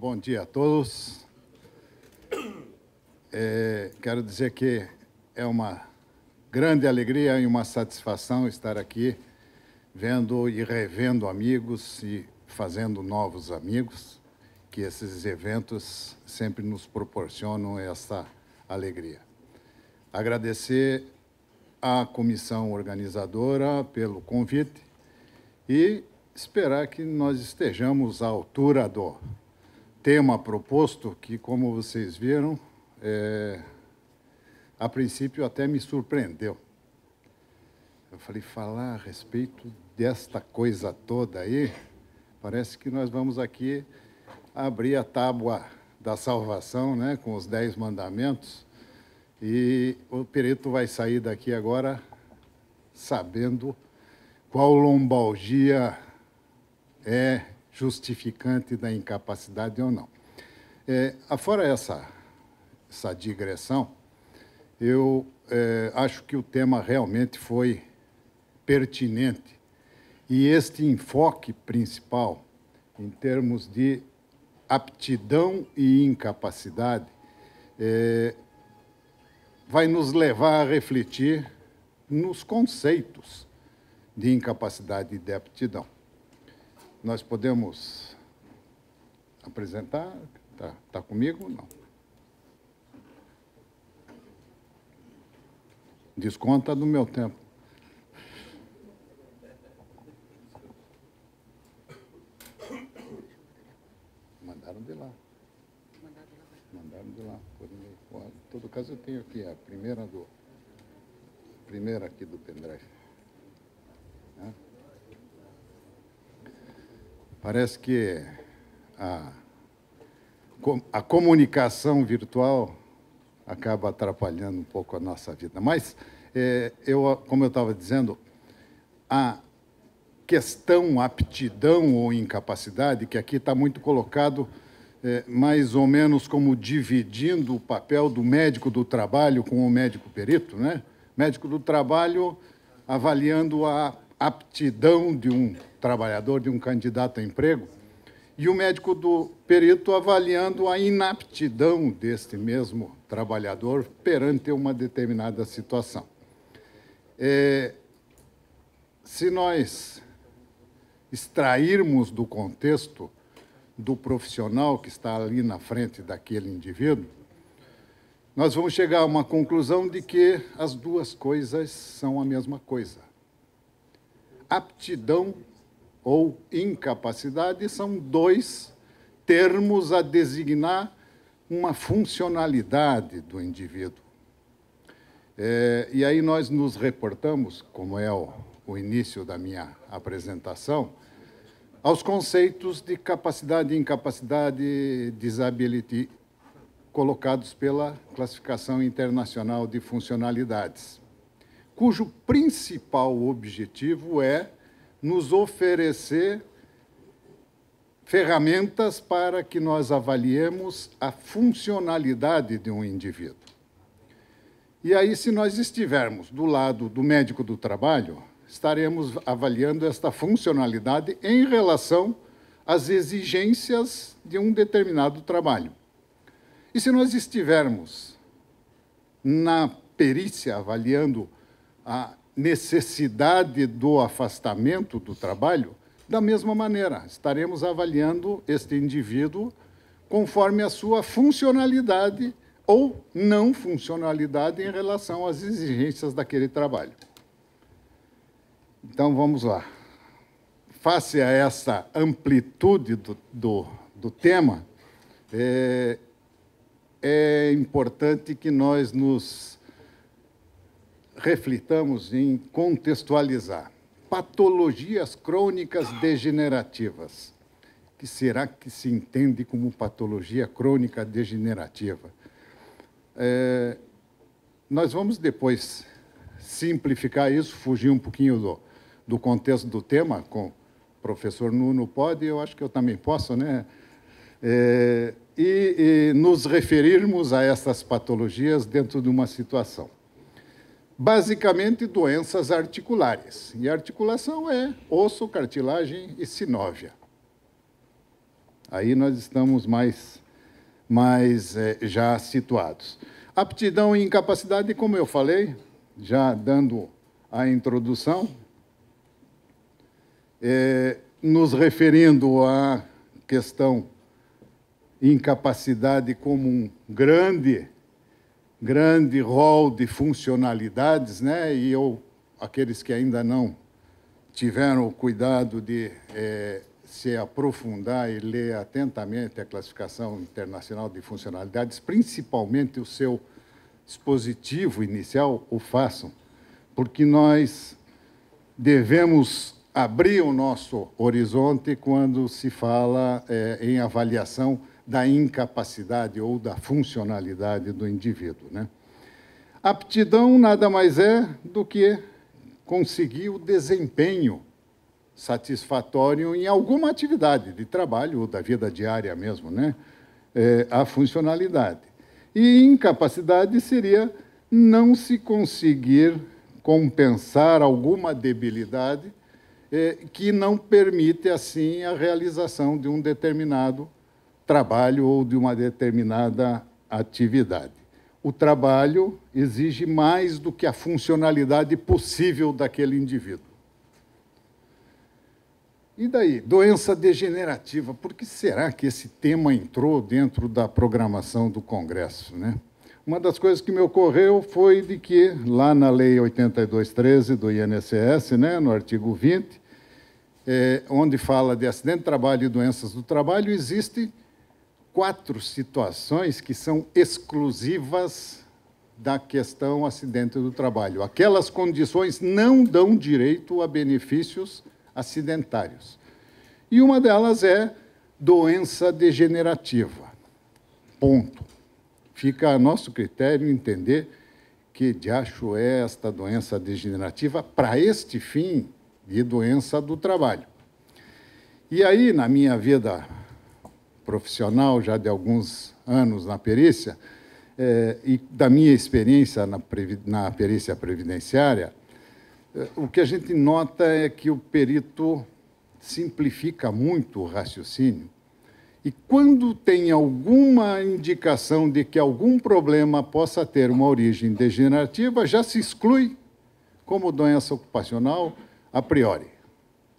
Bom dia a todos. É, quero dizer que é uma grande alegria e uma satisfação estar aqui vendo e revendo amigos e fazendo novos amigos, que esses eventos sempre nos proporcionam essa alegria. Agradecer à comissão organizadora pelo convite e esperar que nós estejamos à altura do tema proposto, que, como vocês viram, é, a princípio até me surpreendeu. Eu falei, falar a respeito desta coisa toda aí, parece que nós vamos aqui abrir a tábua da salvação, né, com os dez mandamentos, e o perito vai sair daqui agora sabendo qual lombalgia é justificante da incapacidade ou não. É, afora essa, essa digressão, eu é, acho que o tema realmente foi pertinente e este enfoque principal em termos de aptidão e incapacidade é, vai nos levar a refletir nos conceitos de incapacidade e de aptidão. Nós podemos apresentar? Está tá comigo? Não. Desconta do meu tempo. Mandaram de lá. Mandaram de lá. Em todo caso, eu tenho aqui a primeira do. Primeira aqui do pendrive. Parece que a, a comunicação virtual acaba atrapalhando um pouco a nossa vida. Mas, é, eu, como eu estava dizendo, a questão, aptidão ou incapacidade, que aqui está muito colocado é, mais ou menos como dividindo o papel do médico do trabalho com o médico perito, né? Médico do trabalho avaliando a aptidão de um trabalhador, de um candidato a emprego, e o médico do perito avaliando a inaptidão deste mesmo trabalhador perante uma determinada situação. É, se nós extrairmos do contexto do profissional que está ali na frente daquele indivíduo, nós vamos chegar a uma conclusão de que as duas coisas são a mesma coisa aptidão ou incapacidade são dois termos a designar uma funcionalidade do indivíduo. É, e aí nós nos reportamos, como é o, o início da minha apresentação, aos conceitos de capacidade e incapacidade disability colocados pela Classificação Internacional de Funcionalidades cujo principal objetivo é nos oferecer ferramentas para que nós avaliemos a funcionalidade de um indivíduo. E aí, se nós estivermos do lado do médico do trabalho, estaremos avaliando esta funcionalidade em relação às exigências de um determinado trabalho. E se nós estivermos na perícia avaliando a necessidade do afastamento do trabalho, da mesma maneira, estaremos avaliando este indivíduo conforme a sua funcionalidade ou não funcionalidade em relação às exigências daquele trabalho. Então, vamos lá. Face a essa amplitude do, do, do tema, é, é importante que nós nos reflitamos em contextualizar patologias crônicas degenerativas. O que será que se entende como patologia crônica degenerativa? É, nós vamos depois simplificar isso, fugir um pouquinho do, do contexto do tema, com o professor Nuno pode, eu acho que eu também posso, né? É, e, e nos referirmos a essas patologias dentro de uma situação basicamente doenças articulares. E articulação é osso, cartilagem e sinóvia. Aí nós estamos mais, mais é, já situados. Aptidão e incapacidade, como eu falei, já dando a introdução, é, nos referindo à questão incapacidade como um grande grande rol de funcionalidades, né? E eu, aqueles que ainda não tiveram o cuidado de é, se aprofundar e ler atentamente a classificação internacional de funcionalidades, principalmente o seu dispositivo inicial, o façam, porque nós devemos abrir o nosso horizonte quando se fala é, em avaliação da incapacidade ou da funcionalidade do indivíduo. Né? Aptidão nada mais é do que conseguir o desempenho satisfatório em alguma atividade de trabalho ou da vida diária mesmo, né? É, a funcionalidade. E incapacidade seria não se conseguir compensar alguma debilidade é, que não permite, assim, a realização de um determinado trabalho ou de uma determinada atividade. O trabalho exige mais do que a funcionalidade possível daquele indivíduo. E daí? Doença degenerativa. Por que será que esse tema entrou dentro da programação do Congresso? Né? Uma das coisas que me ocorreu foi de que, lá na Lei 8213 do INSS, né, no artigo 20, é, eh, onde fala de acidente de trabalho e doenças do trabalho, existe quatro situações que são exclusivas da questão acidente do trabalho. Aquelas condições não dão direito a benefícios acidentários. E uma delas é doença degenerativa. Ponto. Fica a nosso critério entender que diacho é esta doença degenerativa para este fim de doença do trabalho. E aí, na minha vida profissional já de alguns anos na perícia, é, e da minha experiência na, na perícia previdenciária, é, o que a gente nota é que o perito simplifica muito o raciocínio. E quando tem alguma indicação de que algum problema possa ter uma origem degenerativa, já se exclui como doença ocupacional a priori,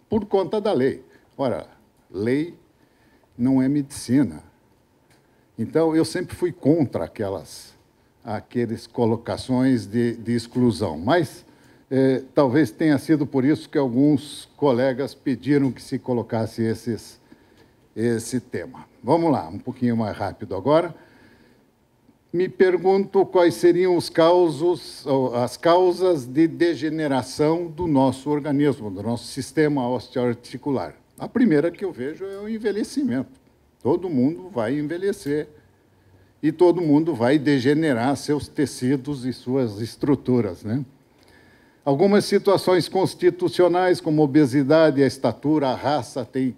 por conta da lei. Ora, lei não é medicina. Então, eu sempre fui contra aquelas, aquelas colocações de, de exclusão. Mas eh, talvez tenha sido por isso que alguns colegas pediram que se colocasse esses, esse tema. Vamos lá, um pouquinho mais rápido agora. Me pergunto quais seriam os causos, as causas de degeneração do nosso organismo, do nosso sistema osteoarticular. A primeira que eu vejo é o envelhecimento. Todo mundo vai envelhecer e todo mundo vai degenerar seus tecidos e suas estruturas, né? Algumas situações constitucionais, como obesidade, a estatura, a raça, tem,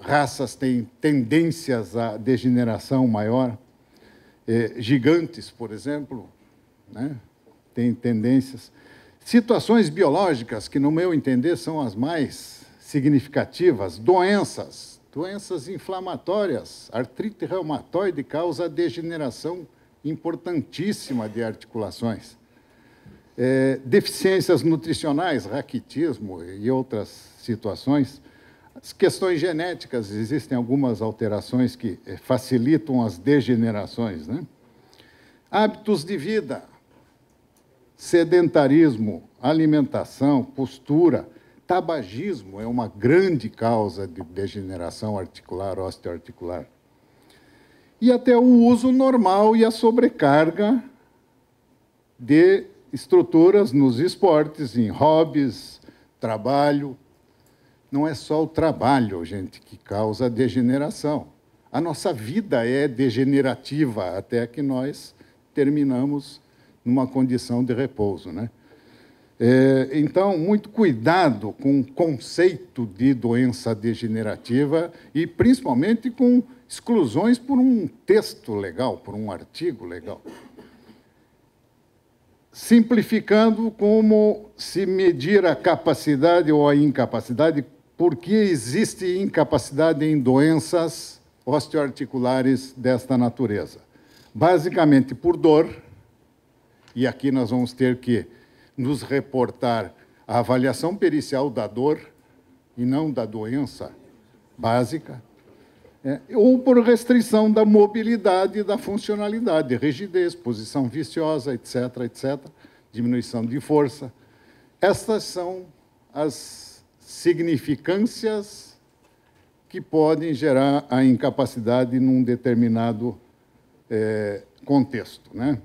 raças têm tendências à degeneração maior. É, gigantes, por exemplo, né? têm tendências. Situações biológicas, que, no meu entender, são as mais significativas doenças, doenças inflamatórias. Artrite reumatoide causa degeneração importantíssima de articulações. É, deficiências nutricionais, raquitismo e outras situações. As questões genéticas, existem algumas alterações que é, facilitam as degenerações. Né? Hábitos de vida, sedentarismo, alimentação, postura, tabagismo é uma grande causa de degeneração articular, osteoarticular. E até o uso normal e a sobrecarga de estruturas nos esportes, em hobbies, trabalho. Não é só o trabalho, gente, que causa degeneração. A nossa vida é degenerativa até que nós terminamos numa condição de repouso, né? É, então, muito cuidado com o conceito de doença degenerativa e principalmente com exclusões por um texto legal, por um artigo legal. Simplificando como se medir a capacidade ou a incapacidade, porque existe incapacidade em doenças osteoarticulares desta natureza. Basicamente por dor, e aqui nós vamos ter que nos reportar a avaliação pericial da dor e não da doença básica, é, ou por restrição da mobilidade e da funcionalidade, rigidez, posição viciosa, etc., etc., diminuição de força. Estas são as significâncias que podem gerar a incapacidade num determinado é, contexto. Né?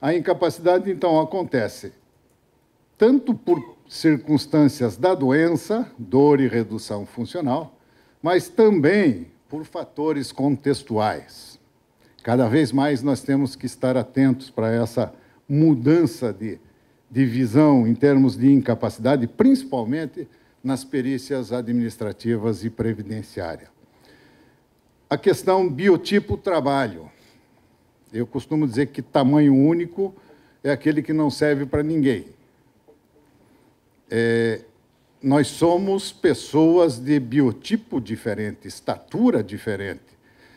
A incapacidade, então, acontece tanto por circunstâncias da doença, dor e redução funcional, mas também por fatores contextuais. Cada vez mais nós temos que estar atentos para essa mudança de, de visão em termos de incapacidade, principalmente nas perícias administrativas e previdenciárias. A questão biotipo trabalho. Eu costumo dizer que tamanho único é aquele que não serve para ninguém. É, nós somos pessoas de biotipo diferente, estatura diferente.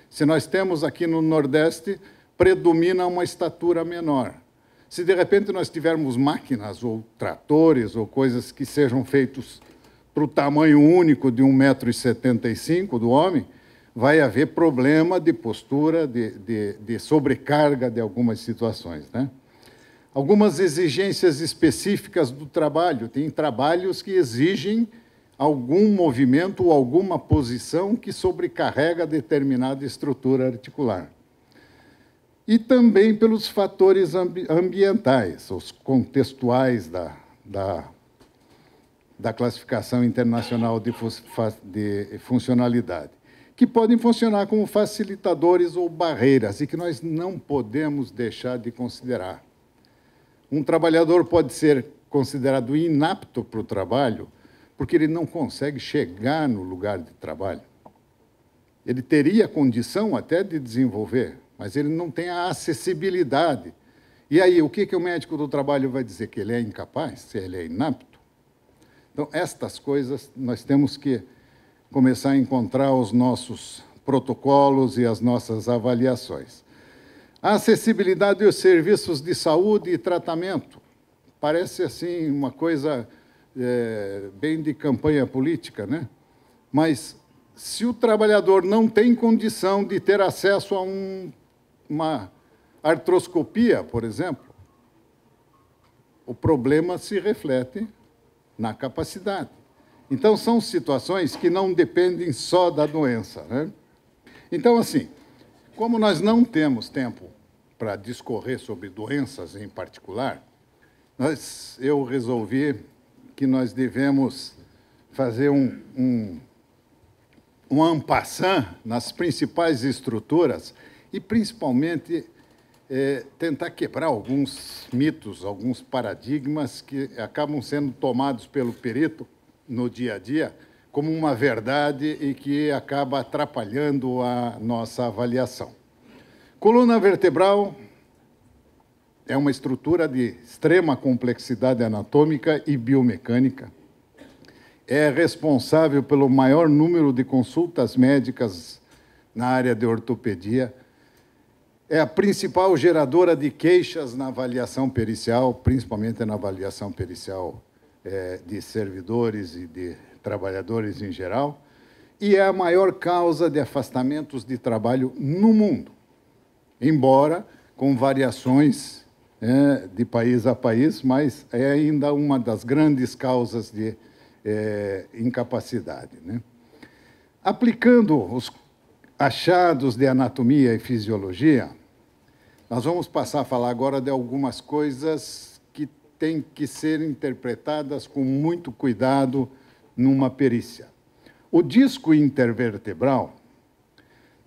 Se nós temos aqui no Nordeste, predomina uma estatura menor. Se de repente nós tivermos máquinas ou tratores ou coisas que sejam feitos para o tamanho único de 1,75m do homem, vai haver problema de postura, de, de, de sobrecarga de algumas situações. Né? Algumas exigências específicas do trabalho. Tem trabalhos que exigem algum movimento ou alguma posição que sobrecarrega determinada estrutura articular. E também pelos fatores ambi ambientais, os contextuais da, da, da classificação internacional de, fu de funcionalidade que podem funcionar como facilitadores ou barreiras e que nós não podemos deixar de considerar. Um trabalhador pode ser considerado inapto para o trabalho porque ele não consegue chegar no lugar de trabalho. Ele teria condição até de desenvolver, mas ele não tem a acessibilidade. E aí, o que, que o médico do trabalho vai dizer? Que ele é incapaz, se ele é inapto? Então, estas coisas nós temos que começar a encontrar os nossos protocolos e as nossas avaliações. A acessibilidade aos serviços de saúde e tratamento. Parece assim uma coisa é, bem de campanha política, né? Mas se o trabalhador não tem condição de ter acesso a um, uma artroscopia, por exemplo, o problema se reflete na capacidade. Então, são situações que não dependem só da doença. Né? Então, assim, como nós não temos tempo para discorrer sobre doenças em particular, nós, eu resolvi que nós devemos fazer um, um, um ampassan nas principais estruturas e, principalmente, é, tentar quebrar alguns mitos, alguns paradigmas que acabam sendo tomados pelo perito no dia a dia como uma verdade e que acaba atrapalhando a nossa avaliação. Coluna vertebral é uma estrutura de extrema complexidade anatômica e biomecânica. É responsável pelo maior número de consultas médicas na área de ortopedia. É a principal geradora de queixas na avaliação pericial, principalmente na avaliação pericial é, de servidores e de trabalhadores em geral, e é a maior causa de afastamentos de trabalho no mundo, embora com variações é, de país a país, mas é ainda uma das grandes causas de é, incapacidade. Né? Aplicando os achados de anatomia e fisiologia, nós vamos passar a falar agora de algumas coisas têm que ser interpretadas com muito cuidado numa perícia. O disco intervertebral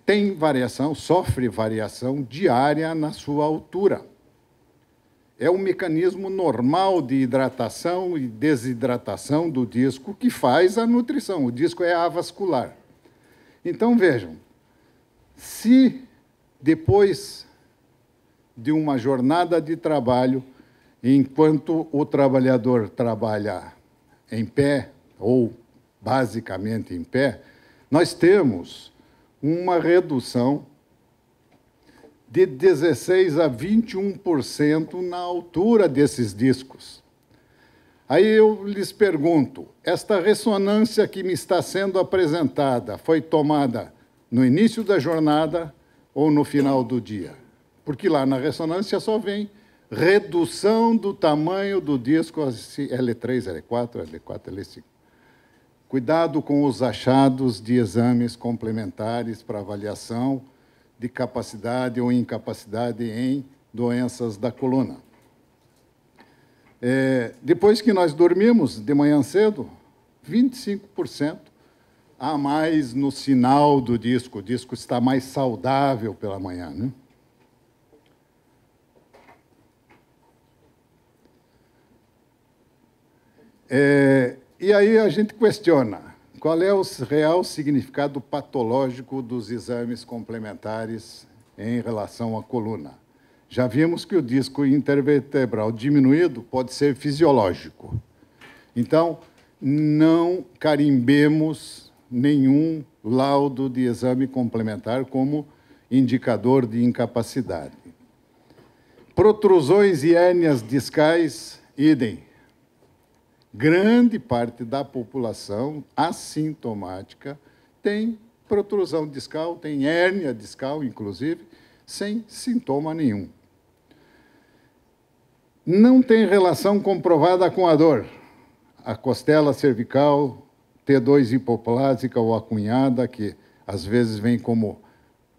tem variação, sofre variação diária na sua altura. É um mecanismo normal de hidratação e desidratação do disco que faz a nutrição. O disco é avascular. Então vejam, se depois de uma jornada de trabalho Enquanto o trabalhador trabalha em pé, ou basicamente em pé, nós temos uma redução de 16 a 21% na altura desses discos. Aí eu lhes pergunto: esta ressonância que me está sendo apresentada foi tomada no início da jornada ou no final do dia? Porque lá na ressonância só vem redução do tamanho do disco L3, L4, L4, L5. Cuidado com os achados de exames complementares para avaliação de capacidade ou incapacidade em doenças da coluna. É, depois que nós dormimos de manhã cedo, 25% a mais no sinal do disco. O disco está mais saudável pela manhã. Né? É, e aí a gente questiona qual é o real significado patológico dos exames complementares em relação à coluna. Já vimos que o disco intervertebral diminuído pode ser fisiológico. Então, não carimbemos nenhum laudo de exame complementar como indicador de incapacidade. Protrusões e hérnias discais, idem grande parte da população assintomática tem protrusão discal, tem hérnia discal, inclusive, sem sintoma nenhum. Não tem relação comprovada com a dor. A costela cervical T2 hipoplásica ou acunhada, que às vezes vem como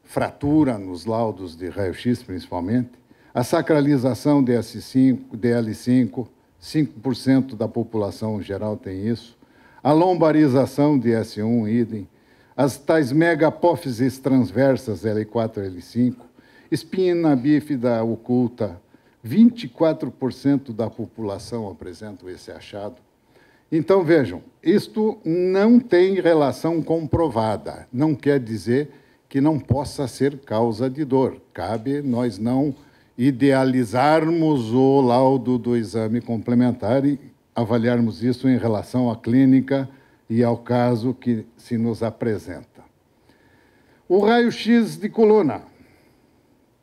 fratura nos laudos de raio-x, principalmente, a sacralização DL5, DL5 5% da população geral tem isso. A lombarização de S1, idem. As tais megapófises transversas L4 L5. Espina bífida oculta. 24% da população apresenta esse achado. Então, vejam, isto não tem relação comprovada. Não quer dizer que não possa ser causa de dor. Cabe nós não idealizarmos o laudo do exame complementar e avaliarmos isso em relação à clínica e ao caso que se nos apresenta. O raio-x de coluna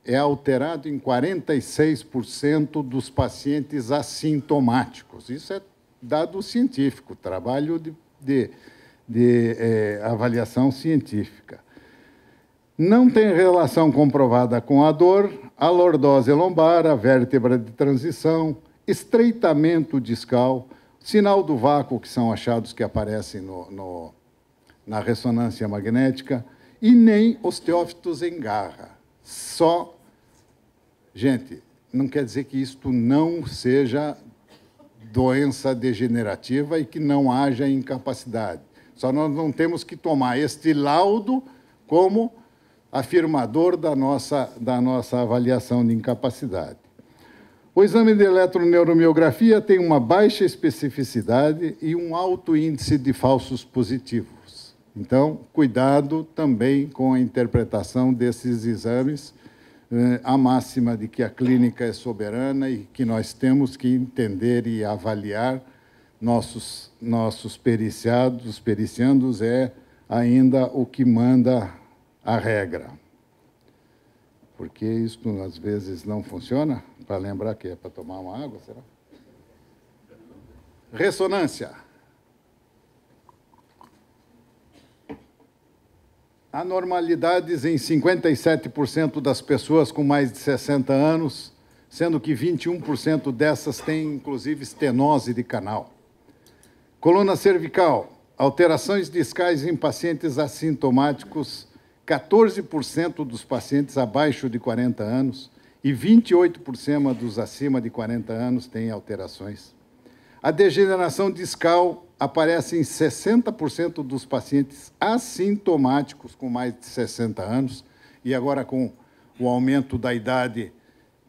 é alterado em 46% dos pacientes assintomáticos. Isso é dado científico, trabalho de, de, de é, avaliação científica. Não tem relação comprovada com a dor, a lordose lombar, a vértebra de transição, estreitamento discal, sinal do vácuo, que são achados que aparecem no, no, na ressonância magnética, e nem osteófitos em garra. Só. Gente, não quer dizer que isto não seja doença degenerativa e que não haja incapacidade. Só nós não temos que tomar este laudo como afirmador da nossa, da nossa avaliação de incapacidade. O exame de eletroneuromiografia tem uma baixa especificidade e um alto índice de falsos positivos. Então, cuidado também com a interpretação desses exames, a eh, máxima de que a clínica é soberana e que nós temos que entender e avaliar nossos, nossos periciados, periciandos, é ainda o que manda a regra. Porque isso às vezes não funciona. Para lembrar que é para tomar uma água, será? Ressonância. Anormalidades em 57% das pessoas com mais de 60 anos, sendo que 21% dessas têm inclusive estenose de canal. Coluna cervical, alterações discais em pacientes assintomáticos 14% dos pacientes abaixo de 40 anos e 28% dos acima de 40 anos têm alterações. A degeneração discal aparece em 60% dos pacientes assintomáticos com mais de 60 anos e agora com o aumento da idade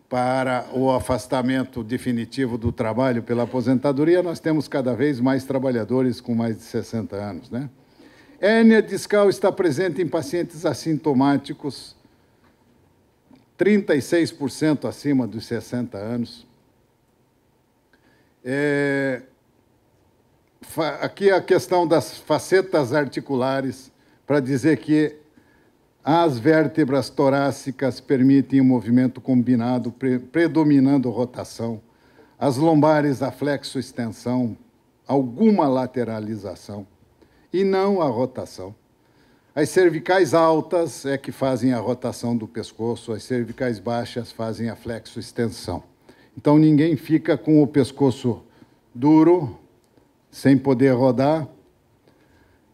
para o afastamento definitivo do trabalho pela aposentadoria, nós temos cada vez mais trabalhadores com mais de 60 anos, né? Hérnia discal está presente em pacientes assintomáticos, 36% acima dos 60 anos. É, aqui a questão das facetas articulares, para dizer que as vértebras torácicas permitem um movimento combinado, pre predominando rotação. As lombares, a flexo-extensão, alguma lateralização e não a rotação. As cervicais altas é que fazem a rotação do pescoço, as cervicais baixas fazem a flexo-extensão. Então ninguém fica com o pescoço duro, sem poder rodar,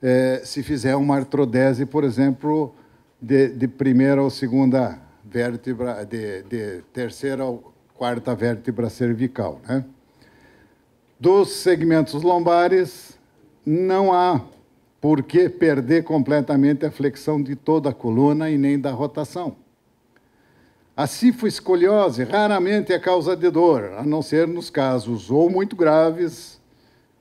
é, se fizer uma artrodese, por exemplo, de, de primeira ou segunda vértebra, de, de terceira ou quarta vértebra cervical. Né? Dos segmentos lombares, não há porque perder completamente a flexão de toda a coluna e nem da rotação. A cifoescoliose raramente é causa de dor, a não ser nos casos ou muito graves,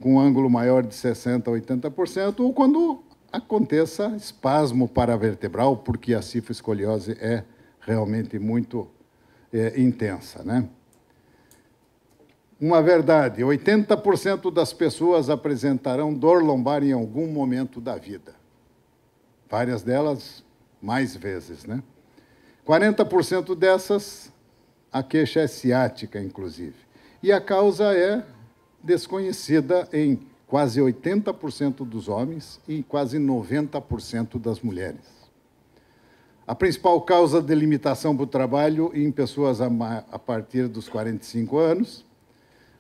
com ângulo maior de 60% a 80%, ou quando aconteça espasmo paravertebral, porque a cifoescoliose é realmente muito é, intensa. Né? Uma verdade: 80% das pessoas apresentarão dor lombar em algum momento da vida. Várias delas mais vezes, né? 40% dessas, a queixa é ciática, inclusive. E a causa é desconhecida em quase 80% dos homens e quase 90% das mulheres. A principal causa de limitação para o trabalho em pessoas a, a partir dos 45 anos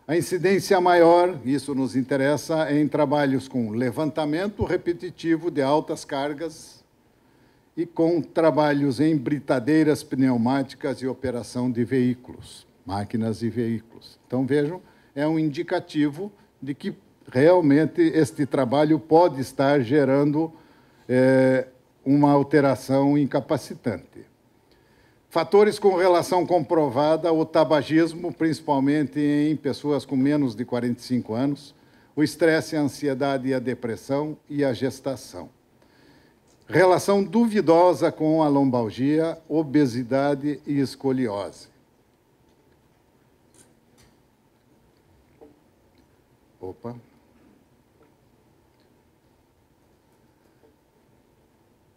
a incidência maior, isso nos interessa, é em trabalhos com levantamento repetitivo de altas cargas e com trabalhos em britadeiras pneumáticas e operação de veículos, máquinas e veículos. Então, vejam, é um indicativo de que realmente este trabalho pode estar gerando é, uma alteração incapacitante. Fatores com relação comprovada o tabagismo, principalmente em pessoas com menos de 45 anos, o estresse, a ansiedade e a depressão e a gestação. Relação duvidosa com a lombalgia, obesidade e escoliose. Opa.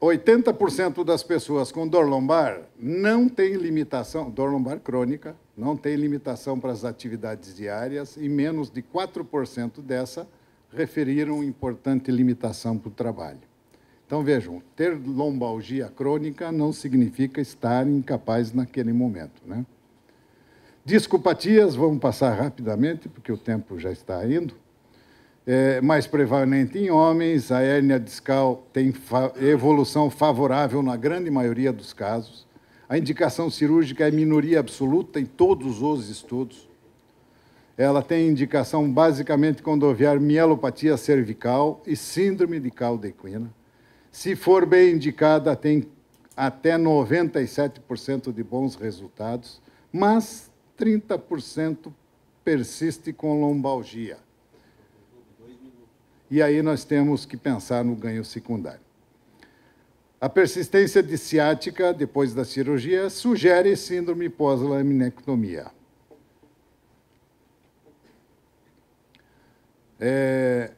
80% das pessoas com dor lombar não tem limitação, dor lombar crônica, não tem limitação para as atividades diárias e menos de 4% dessa referiram importante limitação para o trabalho. Então vejam, ter lombalgia crônica não significa estar incapaz naquele momento, né? Discopatias, vamos passar rapidamente porque o tempo já está indo é mais prevalente em homens, a hérnia discal tem fa evolução favorável na grande maioria dos casos, a indicação cirúrgica é minoria absoluta em todos os estudos, ela tem indicação basicamente quando houver mielopatia cervical e síndrome de cauda equina. Se for bem indicada, tem até 97% de bons resultados, mas 30% persiste com lombalgia e aí nós temos que pensar no ganho secundário. A persistência de ciática depois da cirurgia sugere síndrome pós-laminectomia. É,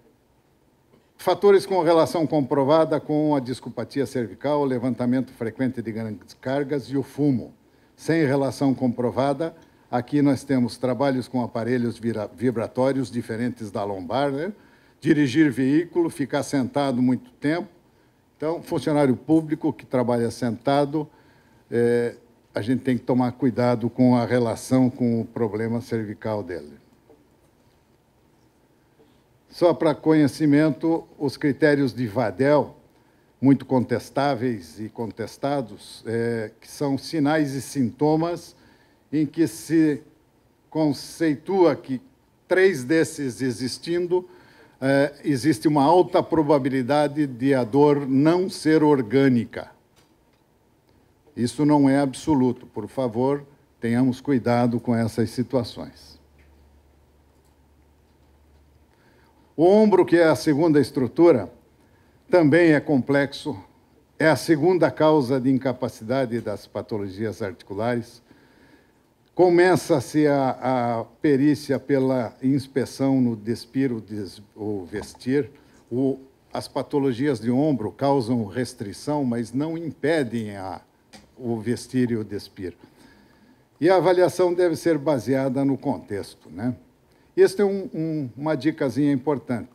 fatores com relação comprovada com a discopatia cervical, o levantamento frequente de grandes cargas e o fumo. Sem relação comprovada, aqui nós temos trabalhos com aparelhos vibratórios diferentes da lombar, né? dirigir veículo, ficar sentado muito tempo. Então, funcionário público que trabalha sentado, é, a gente tem que tomar cuidado com a relação com o problema cervical dele. Só para conhecimento, os critérios de Vadel, muito contestáveis e contestados, é, que são sinais e sintomas em que se conceitua que três desses existindo, é, existe uma alta probabilidade de a dor não ser orgânica. Isso não é absoluto. Por favor, tenhamos cuidado com essas situações. O ombro, que é a segunda estrutura, também é complexo, é a segunda causa de incapacidade das patologias articulares. Começa-se a, a, perícia pela inspeção no despir des, ou vestir. O, as patologias de ombro causam restrição, mas não impedem a, o vestir e o despir. E a avaliação deve ser baseada no contexto. Né? Esta é um, um, uma dicasinha importante.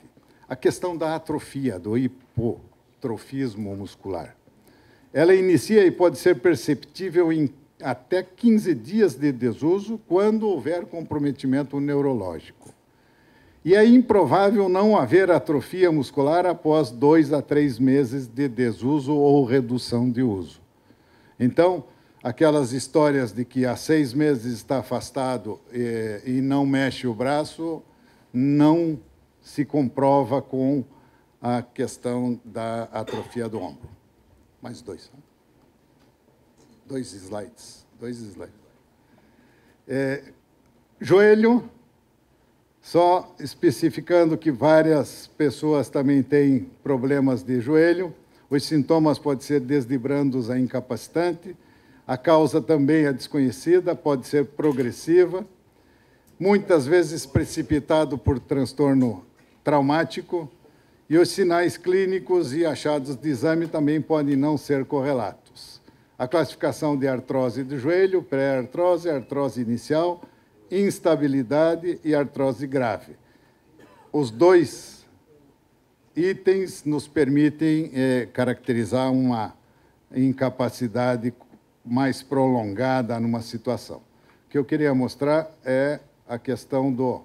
A questão da atrofia, do hipotrofismo muscular. Ela inicia e pode ser perceptível em até 15 dias de desuso quando houver comprometimento neurológico. E é improvável não haver atrofia muscular após dois a três meses de desuso ou redução de uso. Então, aquelas histórias de que há seis meses está afastado e, eh, e não mexe o braço não se comprova com a questão da atrofia do ombro. Mais dois. Né? Dois slides. Dois slides. É, joelho, só especificando que várias pessoas também têm problemas de joelho. Os sintomas podem ser desde brandos a incapacitante. A causa também é desconhecida, pode ser progressiva, muitas vezes precipitado por transtorno traumático, e os sinais clínicos e achados de exame também podem não ser correlatos a classificação de artrose de joelho, pré-artrose, artrose inicial, instabilidade e artrose grave. Os dois itens nos permitem eh, caracterizar uma incapacidade mais prolongada numa situação. O que eu queria mostrar é a questão do,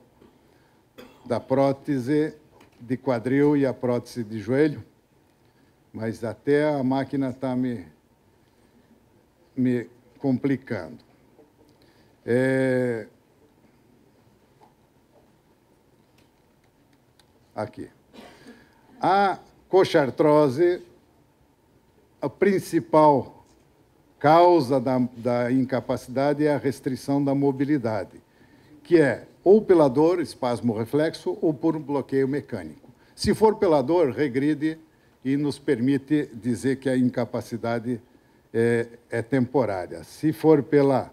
da prótese de quadril e a prótese de joelho, mas até a máquina está me me complicando. É... Aqui. A coxartrose, a principal causa da, da incapacidade é a restrição da mobilidade, que é ou pela dor, espasmo reflexo, ou por um bloqueio mecânico. Se for pela dor, regride e nos permite dizer que a incapacidade é, é temporária. Se for pela,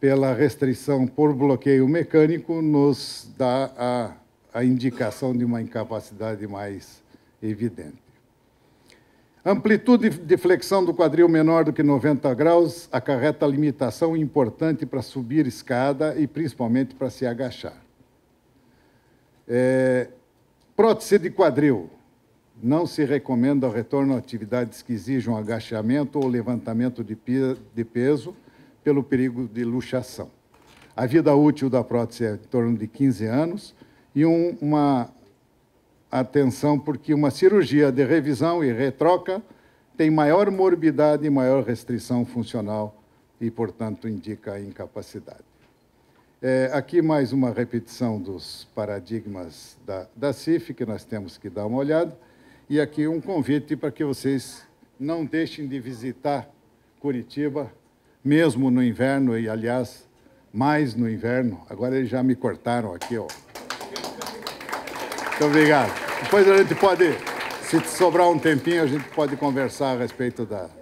pela restrição por bloqueio mecânico, nos dá a, a indicação de uma incapacidade mais evidente. Amplitude de flexão do quadril menor do que 90 graus acarreta limitação importante para subir escada e principalmente para se agachar. É, prótese de quadril. Não se recomenda o retorno a atividades que exijam agachamento ou levantamento de peso pelo perigo de luxação. A vida útil da prótese é em torno de 15 anos e um, uma atenção porque uma cirurgia de revisão e retroca tem maior morbidade e maior restrição funcional e, portanto, indica a incapacidade. É, aqui mais uma repetição dos paradigmas da, da CIF, que nós temos que dar uma olhada. E aqui um convite para que vocês não deixem de visitar Curitiba, mesmo no inverno, e aliás, mais no inverno. Agora eles já me cortaram aqui, ó. Muito obrigado. Depois a gente pode, se sobrar um tempinho, a gente pode conversar a respeito da,